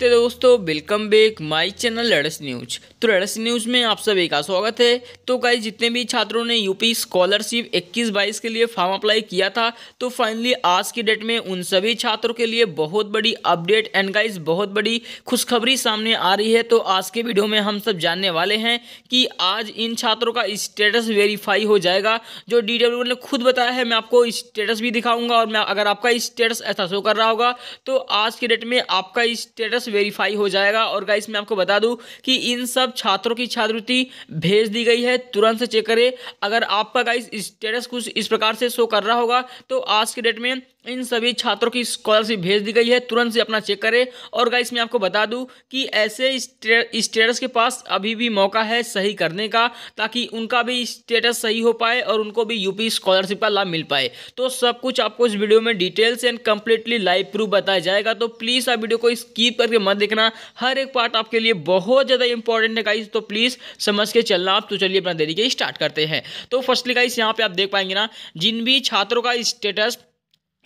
तो दोस्तों welcome back my channel लड़स न्यूज तो लड़स न्यूज में आप सभी का स्वागत है तो कई जितने भी छात्रों ने यूपी स्कॉलरशिप 21 बाईस के लिए फॉर्म अप्लाई किया था तो फाइनली आज की डेट में उन सभी छात्रों के लिए बहुत बड़ी अपडेट एंड गाइज बहुत बड़ी खुशखबरी सामने आ रही है तो आज के वीडियो में हम सब जानने वाले हैं कि आज इन छात्रों का स्टेटस वेरीफाई हो जाएगा जो डी ने खुद बताया है मैं आपको स्टेटस भी दिखाऊंगा और मैं अगर आपका स्टेटस ऐसा शो कर रहा होगा तो आज की डेट में आपका स्टेटस से वेरीफाई हो जाएगा और गाइस मैं आपको बता दूं कि इन सब छात्रों की छात्रवृत्ति भेज दी गई है तुरंत से चेक करें अगर आपका गाइस स्टेटस कुछ इस प्रकार से शो कर रहा होगा तो आज के डेट में इन सभी छात्रों की स्कॉलरशिप भेज दी गई है तुरंत से अपना चेक करें और गाइस मैं आपको बता दूं कि ऐसे स्टेटस के पास अभी भी मौका है सही करने का ताकि उनका भी स्टेटस सही हो पाए और उनको भी यूपी स्कॉलरशिप का लाभ मिल पाए तो सब कुछ आपको इस वीडियो में details and completely live proof बताया जाएगा तो प्लीज़ आप वीडियो को स्कीप करके मत देखना हर एक पार्ट आपके लिए बहुत ज़्यादा इंपॉर्टेंट है गाइस तो प्लीज़ समझ के चलना आप तो चलिए अपना देरी के स्टार्ट करते हैं तो फर्स्टली गाइस यहाँ पर आप देख पाएंगे ना जिन भी छात्रों का स्टेटस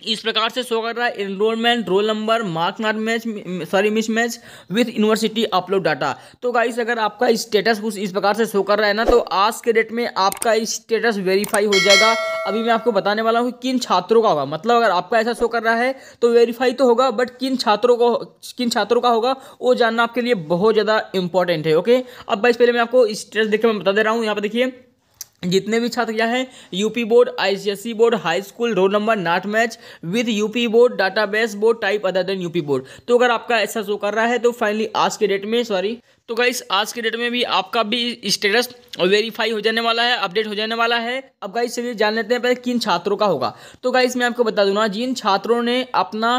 इस प्रकार से शो कर रहा है enrolment roll number mark not match sorry miss match with university upload data तो गाइस अगर आपका स्टेटस कुछ इस प्रकार से शो कर रहा है ना तो आज के डेट में आपका स्टेटस वेरीफाई हो जाएगा अभी मैं आपको बताने वाला हूँ किन छात्रों का होगा मतलब अगर आपका ऐसा शो कर रहा है तो वेरीफाई तो होगा बट किन छात्रों को किन छात्रों का होगा वो जानना आपके लिए बहुत ज़्यादा इंपॉर्टेंट है ओके अब भाई पहले मैं आपको स्टेटस देखकर मैं बता दे रहा हूँ यहाँ पर देखिए जितने भी छात्र क्या हैं UP board ICSE board high school roll number not match with UP board database board type other than UP board तो अगर आपका ऐसा शो कर रहा है तो फाइनली आज के डेट में सॉरी तो गाइस आज के डेट में भी आपका भी स्टेटस वेरीफाई हो जाने वाला है अपडेट हो जाने वाला है अब गाइस चलिए जान लेते हैं पहले किन छात्रों का होगा तो गाइस मैं आपको बता दूंगा जिन छात्रों ने अपना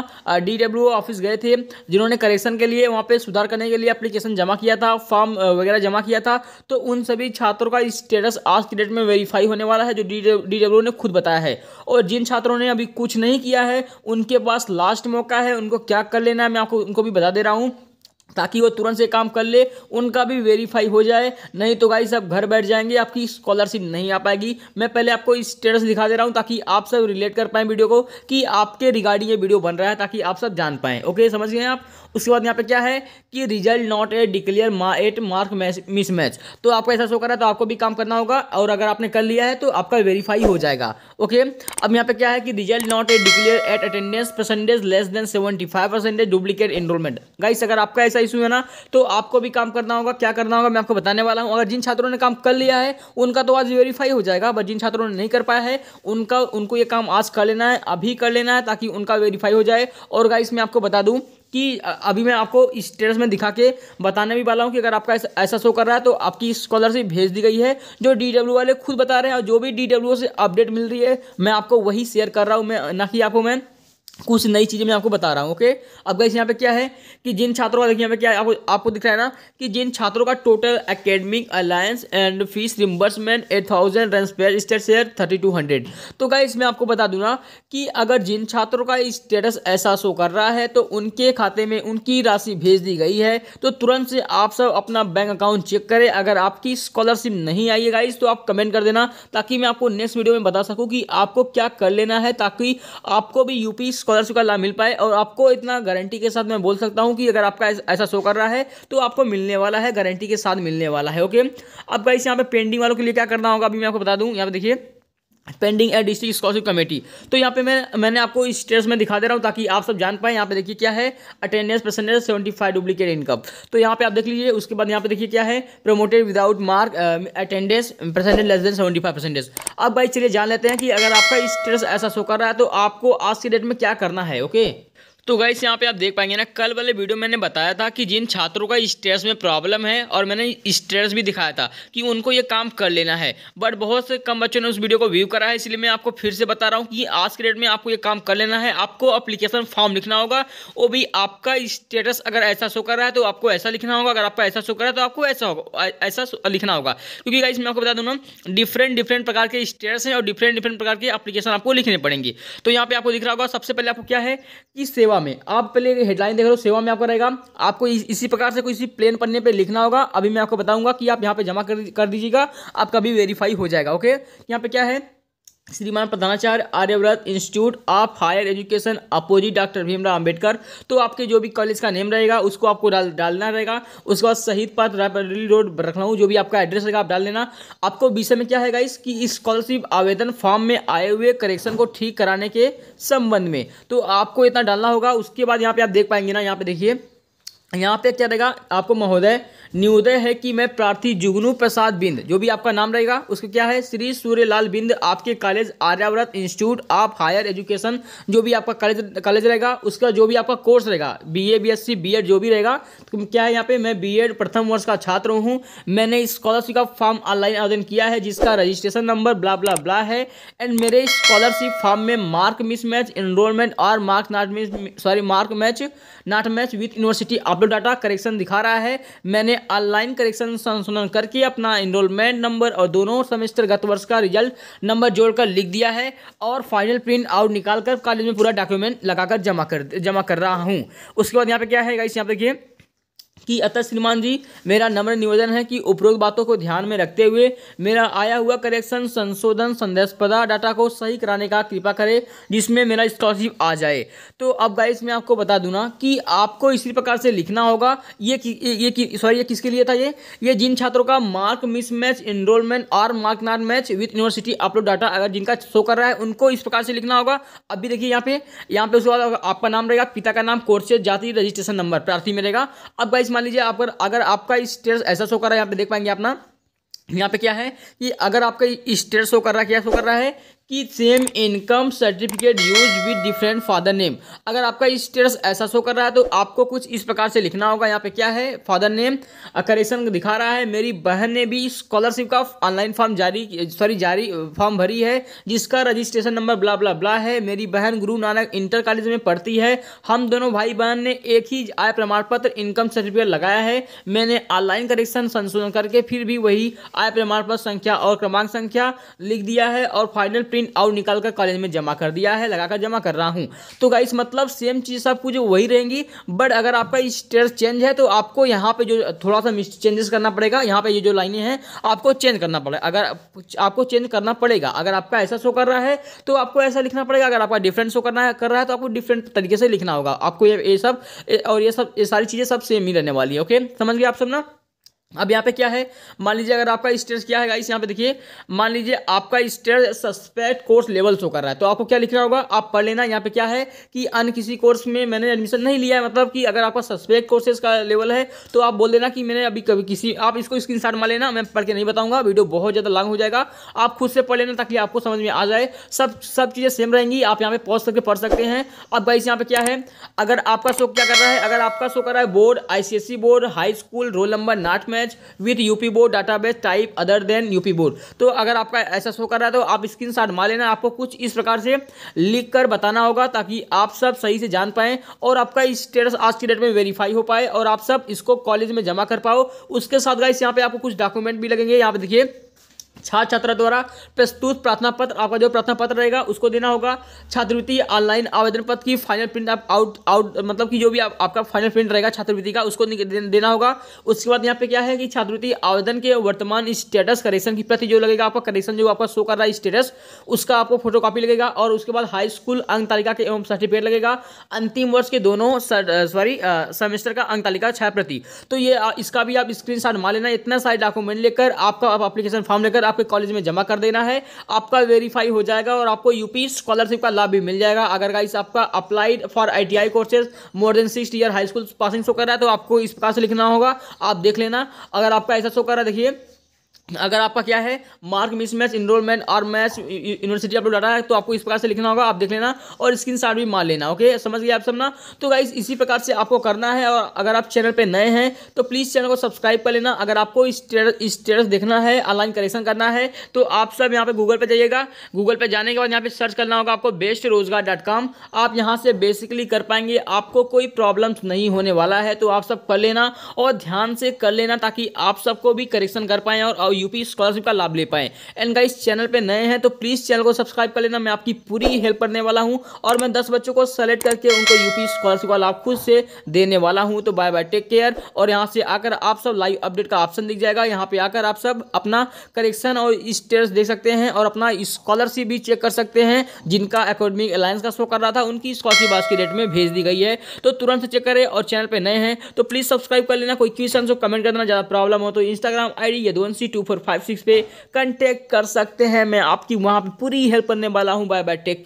डी ऑफिस गए थे जिन्होंने करेक्शन के लिए वहाँ पे सुधार करने के लिए अप्लीकेशन जमा किया था फॉर्म वगैरह जमा किया था तो उन सभी छात्रों का स्टेटस आज के डेट में वेरीफाई होने वाला है जो डी ने खुद बताया है और जिन छात्रों ने अभी कुछ नहीं किया है उनके पास लास्ट मौका है उनको क्या कर लेना है मैं आपको उनको भी बता दे रहा हूँ ताकि वो तुरंत से काम कर ले उनका भी वेरीफाई हो जाए नहीं तो गाइस आप घर बैठ जाएंगे आपकी स्कॉलरशिप नहीं आ पाएगी मैं पहले आपको स्टेटस दिखा दे रहा हूँ ताकि आप सब रिलेट कर पाएँ वीडियो को कि आपके रिगार्डिंग ये वीडियो बन रहा है ताकि आप सब जान पाएँ ओके समझ गए आप उसके बाद यहाँ पे क्या है कि रिजल्ट नॉट ए डिक्लेयर मा एट मार्क मिसमैच तो आपका ऐसा शो कर रहा है तो आपको भी काम करना होगा और अगर आपने कर लिया है तो आपका वेरीफाई हो जाएगा ओके अब यहाँ पे क्या है कि result not a declare at attendance percentage less than seventy five percentage duplicate enrolment guys अगर आपका ऐसा इशू है ना तो आपको भी काम करना होगा क्या करना होगा मैं आपको बताने वाला हूँ अगर जिन छात्रों ने काम कर लिया है उनका तो आज वेरीफाई हो जाएगा बट जिन छात्रों ने नहीं कर पाया है उनका उनको ये काम आज कर लेना है अभी कर लेना है ताकि उनका वेरीफाई हो जाए और गाइस मैं आपको बता दूँ कि अभी मैं आपको स्टेटस में दिखा के बताने भी वाला हूँ कि अगर आपका ऐसा, ऐसा शो कर रहा है तो आपकी स्कॉलरशिप भेज दी गई है जो डी वाले खुद बता रहे हैं और जो भी डी से अपडेट मिल रही है मैं आपको वही शेयर कर रहा हूँ मैं ना कि आपको मैं कुछ नई चीज़ें मैं आपको बता रहा हूँ ओके अब गाइस यहाँ पे क्या है कि जिन छात्रों का देखिए यहाँ पे क्या है आपको आपको दिख रहा है ना कि जिन छात्रों का total academic allowance and fees reimbursement eight thousand payer state share thirty two hundred तो गाइस इसमें आपको बता दूँ ना कि अगर जिन छात्रों का स्टेटस ऐसा शो कर रहा है तो उनके खाते में उनकी राशि भेज दी गई है तो तुरंत से आप सब अपना बैंक अकाउंट चेक करें अगर आपकी स्कॉलरशिप नहीं आई है गाइस तो आप कमेंट कर देना ताकि मैं आपको नेक्स्ट वीडियो में बता सकूँ कि आपको क्या कर लेना है ताकि आपको भी यूपी स्कॉलरशिप का लाभ मिल पाए और आपको इतना गारंटी के साथ मैं बोल सकता हूँ कि अगर आपका ऐसा शो कर रहा है तो आपको मिलने वाला है गारंटी के साथ मिलने वाला है ओके अब गाइस यहाँ पे पेंडिंग वालों के लिए क्या करना होगा अभी मैं आपको बता दूँ यहाँ पे देखिए pending at district scholarship committee तो यहाँ पे मैं मैंने आपको इस स्टेटस में दिखा दे रहा हूँ ताकि आप सब जान पाए यहाँ पे देखिए क्या है attendance percentage seventy five duplicate income तो यहाँ पे आप देख लीजिए उसके बाद यहाँ पे देखिए क्या है promoted without mark attendance percentage less than seventy five percentage अब भाई चलिए जान लेते हैं कि अगर आपका स्टेटस ऐसा शो कर रहा है तो आपको आज की डेट में क्या करना है ओके तो गाइस यहाँ पे आप देख पाएंगे ना कल वाले वीडियो मैंने बताया था कि जिन छात्रों का स्ट्रेस में प्रॉब्लम है और मैंने स्ट्रेस भी दिखाया था कि उनको ये काम कर लेना है बट बहुत से कम बच्चों ने उस वीडियो को व्यू करा है इसलिए मैं आपको फिर से बता रहा हूँ कि आज के डेट में आपको ये काम कर लेना है आपको अप्लीकेशन फॉर्म लिखना होगा वो भी आपका स्टेटस अगर ऐसा शो कर रहा है तो आपको ऐसा लिखना होगा अगर आपका ऐसा शो कर रहा है तो आपको ऐसा होगा ऐसा लिखना होगा क्योंकि गाइस मैं आपको बता दूँ डिफरेंट डिफरेंट प्रकार के स्टेटस हैं और डिफरेंट डिफरेंट प्रकार के अप्लीकेशन आपको लिखने पड़ेंगे तो यहाँ पर आपको दिख रहा होगा सबसे पहले आपको क्या है कि सेवा सेवा में आप पहले हेडलाइन देख रहे हो सेवा में आपका रहेगा आपको इस, इसी प्रकार से कोई इसी प्लेन पन्ने पे लिखना होगा अभी मैं आपको बताऊंगा कि आप यहाँ पे जमा कर, कर दीजिएगा आपका भी वेरीफाई हो जाएगा ओके यहाँ पे क्या है श्रीमान प्रधानाचार्य Aryavrat institute of higher education opposite doctor Bhimrao Ambedkar तो आपके जो भी कॉलेज का नेम रहेगा उसको आपको डाल डालना रहेगा उसके बाद शहीद पथ रायपरली रोड लखनऊ जो भी आपका एड्रेस रहेगा आप डाल लेना आपको विषय में क्या है गाइस कि स्कॉलरशिप आवेदन फॉर्म में आए हुए करेक्शन को ठीक कराने के संबंध में तो आपको इतना डालना होगा उसके बाद यहाँ पे आप देख पाएंगे ना यहाँ पे देखिए यहाँ पे क्या रहेगा आपको महोदय न्योदय है कि मैं प्रार्थी जुगनू प्रसाद बिंद जो भी आपका नाम रहेगा उसका क्या है श्री सूर्यलाल बिंद आपके college Aryavrat institute of higher education जो भी आपका कॉलेज कॉलेज रहेगा उसका जो भी आपका कोर्स रहेगा B A B S C B Ed जो भी रहेगा तो क्या है यहाँ पे मैं बी एड प्रथम वर्ष का छात्र हूँ मैंने स्कॉलरशिप का फॉर्म ऑनलाइन आवेदन किया है जिसका रजिस्ट्रेशन नंबर ब्ला ब्ला ब्ला है एंड मेरे स्कॉलरशिप फॉर्म में मार्क मिसमैच एनरोलमेंट और mark not miss sorry mark match not match with university upload data correction दिखा रहा है मैंने ऑनलाइन करेक्शन संशोधन करके अपना इनरोलमेंट नंबर और दोनों सेमेस्टर गत वर्ष का रिजल्ट नंबर जोड़कर लिख दिया है और फाइनल प्रिंट आउट निकाल कर कॉलेज में पूरा डॉक्यूमेंट लगाकर जमा कर जमा कर रहा हूँ उसके बाद यहाँ पे क्या है इस यहाँ पे देखिए कि अतः श्रीमान जी मेरा नम्र निवेदन है कि उपरोक्त बातों को ध्यान में रखते हुए मेरा आया हुआ करेक्शन संशोधन संदेशपदा डाटा को सही कराने का कृपा करें जिसमें मेरा स्कॉलरशिप आ जाए तो अब गाइस मैं आपको बता दूँ ना कि आपको इसी प्रकार से लिखना होगा ये कि, ये, ये सॉरी ये किसके लिए था ये ये जिन छात्रों का मार्क मिसमैच इनरोलमेंट और mark not match with university upload data अगर जिनका शो कर रहा है उनको इस प्रकार से लिखना होगा अभी देखिए यहाँ पे यहाँ पे उसके बाद आपका नाम रहेगा पिता का नाम कोर्सेज जाति रजिस्ट्रेशन नंबर प्रार्थी मिलेगा अब गाइस मान लीजिए अगर अगर आपका स्टेटस ऐसा शो कर रहा है यहाँ पे देख पाएंगे अपना यहाँ पे क्या है कि अगर आपका स्टेटस शो कर रहा है क्या शो कर रहा है कि same income certificate use with different father name अगर आपका स्टेटस ऐसा शो कर रहा है तो आपको कुछ इस प्रकार से लिखना होगा यहाँ पे क्या है फादर नेम करेक्शन दिखा रहा है मेरी बहन ने भी स्कॉलरशिप का ऑनलाइन फॉर्म जारी सॉरी जारी फॉर्म भरी है जिसका रजिस्ट्रेशन नंबर ब्ला ब्ला ब्ला है मेरी बहन गुरु नानक इंटर कॉलेज में पढ़ती है हम दोनों भाई बहन ने एक ही आय प्रमाण पत्र इनकम सर्टिफिकेट लगाया है मैंने ऑनलाइन करेक्शन संशोधन करके फिर भी वही आय प्रमाण पत्र संख्या और क्रमांक संख्या लिख दिया है और फाइनल प्रिंट प्रिंट आउट निकाल कर कॉलेज में जमा कर दिया है लगाकर जमा कर रहा हूँ तो गाइस मतलब सेम चीज़ सब कुछ वही रहेंगी बट अगर आपका स्टेटस चेंज है तो आपको यहाँ पे जो थोड़ा सा चेंजेस करना पड़ेगा यहाँ पे ये जो लाइनें हैं आपको चेंज करना पड़ेगा अगर आपको चेंज करना पड़ेगा अगर आपका ऐसा शो कर रहा है तो आपको ऐसा लिखना पड़ेगा अगर आपका डिफरेंट शो करना कर रहा है तो आपको डिफरेंट तरीके से लिखना होगा आपको ये ये सब और ये सब ये सारी चीज़ें सब सेम ही रहने वाली है ओके समझ गए आप सब ना अब यहाँ पे क्या है मान लीजिए अगर आपका स्टेज क्या है गाइस यहाँ पे देखिए मान लीजिए आपका stage suspect course level show कर रहा है तो आपको क्या लिखना होगा आप पढ़ लेना यहाँ पे क्या है कि अन किसी कोर्स में मैंने एडमिशन नहीं लिया है मतलब कि अगर आपका सस्पेक्ट कोर्सेज का लेवल है तो आप बोल देना कि मैंने अभी कभी किसी आप इसको स्क्रीन शॉट मार लेना मैं पढ़ के नहीं बताऊंगा वीडियो बहुत ज़्यादा लॉन्ग हो जाएगा आप खुद से पढ़ लेना ताकि आपको समझ में आ जाए सब सब चीज़ें सेम रहेंगी आप यहाँ पे पहुँच करके पढ़ सकते हैं अब गाइस यहाँ पे क्या है अगर आपका शो क्या कर रहा है अगर आपका शो कर रहा है board I board high school roll number not में match with UP board database type other than UP board तो अगर आपका ऐसा शो कर रहा है तो आप स्क्रीन शॉट मार लेना आपको कुछ इस प्रकार से लिख कर बताना होगा ताकि आप सब सही से जान पाएं और आपका स्टेटस आज की डेट में वेरीफाई हो पाए और आप सब इसको कॉलेज में जमा कर पाओ उसके साथ गाइस यहाँ पे आपको कुछ डॉक्यूमेंट भी लगेंगे यहाँ पे देखिए छात्र छात्रा द्वारा प्रस्तुत प्रार्थना पत्र आपका जो प्रार्थना पत्र रहेगा उसको देना होगा छात्रवृत्ति ऑनलाइन आवेदन पत्र की फाइनल प्रिंट आप आउट आउट मतलब कि जो भी आप, आपका फाइनल प्रिंट रहेगा छात्रवृत्ति का उसको देना होगा उसके बाद यहाँ पे क्या है कि छात्रवृत्ति आवेदन के वर्तमान स्टेटस करेक्शन की प्रति जो लगेगा आपका करेक्शन जो आपका शो कर रहा है स्टेटस उसका आपको फोटो लगेगा और उसके बाद हाई स्कूल अंक तालिका के एवं सर्टिफिकेट लगेगा अंतिम वर्ष के दोनों सॉरी सेमेस्टर का अंक तालिका छह प्रति तो ये इसका भी आप स्क्रीन मान लेना इतना सारे डॉक्यूमेंट लेकर आपका आप अप्लीकेशन फॉर्म लेकर आपके कॉलेज में जमा कर देना है आपका वेरीफाई हो जाएगा और आपको यूपी स्कॉलरशिप का लाभ भी मिल जाएगा अगर गाइस आपका applied for I courses more than six year high school passing show कर रहा है तो आपको इस प्रकार से लिखना होगा आप देख लेना अगर आपका ऐसा शो कर रहा है देखिए अगर आपका क्या है मार्क मिसमैच इनरोलमेंट और मैच यूनिवर्सिटी अपलोड डाटा है तो आपको इस प्रकार से लिखना होगा आप देख लेना और स्क्रीन शॉट भी मार लेना ओके समझ गए आप सब ना तो गाइस इसी प्रकार से आपको करना है और अगर आप चैनल पे नए हैं तो प्लीज़ चैनल को सब्सक्राइब कर लेना अगर आपको इस स्टेटस देखना है ऑनलाइन करेक्शन करना है तो आप सब यहाँ पर गूगल पर जाइएगा गूगल पर जाने के बाद यहाँ पर सर्च करना होगा आपको बेस्ट रोजगार डॉट कॉम आप यहाँ से बेसिकली कर पाएंगे आपको कोई प्रॉब्लम नहीं होने वाला है तो आप सब कर लेना और ध्यान से कर लेना ताकि आप सबको भी करेक्शन कर पाएँ और यूपी स्कॉलरशिप का लाभ ले पाए एंड गाइस चैनल पे नए हैं तो प्लीज़ चैनल को सब्सक्राइब कर लेना मैं आपकी पूरी हेल्प करने वाला हूँ और मैं दस बच्चों को सेलेक्ट करके उनको यूपी स्कॉलरशिप का लाभ खुद से देने वाला हूँ तो बाय बाय टेक केयर और यहाँ से आकर आप सब लाइव अपडेट का ऑप्शन दिख जाएगा यहाँ पे आकर आप सब अपना करेक्शन और स्टेटस देख सकते हैं और अपना स्कॉलरशिप भी चेक कर सकते हैं जिनका अकेडमिक अलायंस का शो कर रहा था उनकी स्कॉलरशिप आज की डेट में भेज दी गई है तो तुरंत चेक करें और चैनल पे नए हैं तो प्लीज़ सब्सक्राइब कर लेना कोई क्वेश्चन कमेंट करना ज़्यादा प्रॉब्लम हो तो Instagram ID D Yaduvanshi two four five six पे कॉन्टेक्ट कर सकते हैं मैं आपकी वहाँ पर पूरी हेल्प करने वाला हूँ बाय बाय टेक